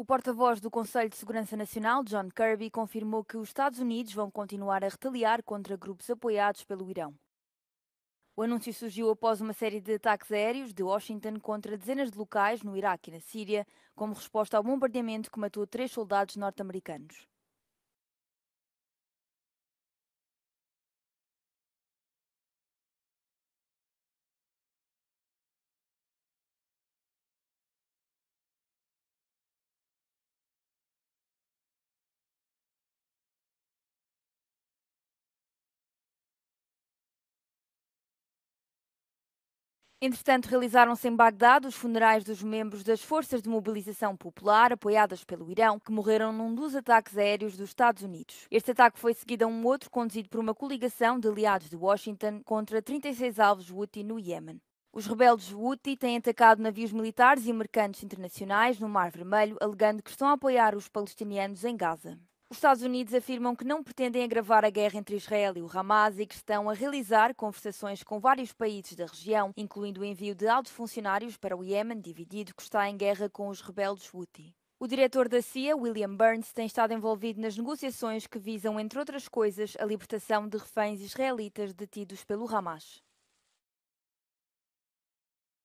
O porta-voz do Conselho de Segurança Nacional, John Kirby, confirmou que os Estados Unidos vão continuar a retaliar contra grupos apoiados pelo Irão. O anúncio surgiu após uma série de ataques aéreos de Washington contra dezenas de locais no Iraque e na Síria, como resposta ao bombardeamento que matou três soldados norte-americanos. Entretanto, realizaram-se em Bagdade os funerais dos membros das Forças de Mobilização Popular, apoiadas pelo Irão, que morreram num dos ataques aéreos dos Estados Unidos. Este ataque foi seguido a um outro conduzido por uma coligação de aliados de Washington contra 36 alvos Houthi no Iêmen. Os rebeldes Houthi têm atacado navios militares e mercantes internacionais no Mar Vermelho, alegando que estão a apoiar os palestinianos em Gaza. Os Estados Unidos afirmam que não pretendem agravar a guerra entre Israel e o Hamas e que estão a realizar conversações com vários países da região, incluindo o envio de altos funcionários para o Iémen, dividido, que está em guerra com os rebeldes Houthi. O diretor da CIA, William Burns, tem estado envolvido nas negociações que visam, entre outras coisas, a libertação de reféns israelitas detidos pelo Hamas.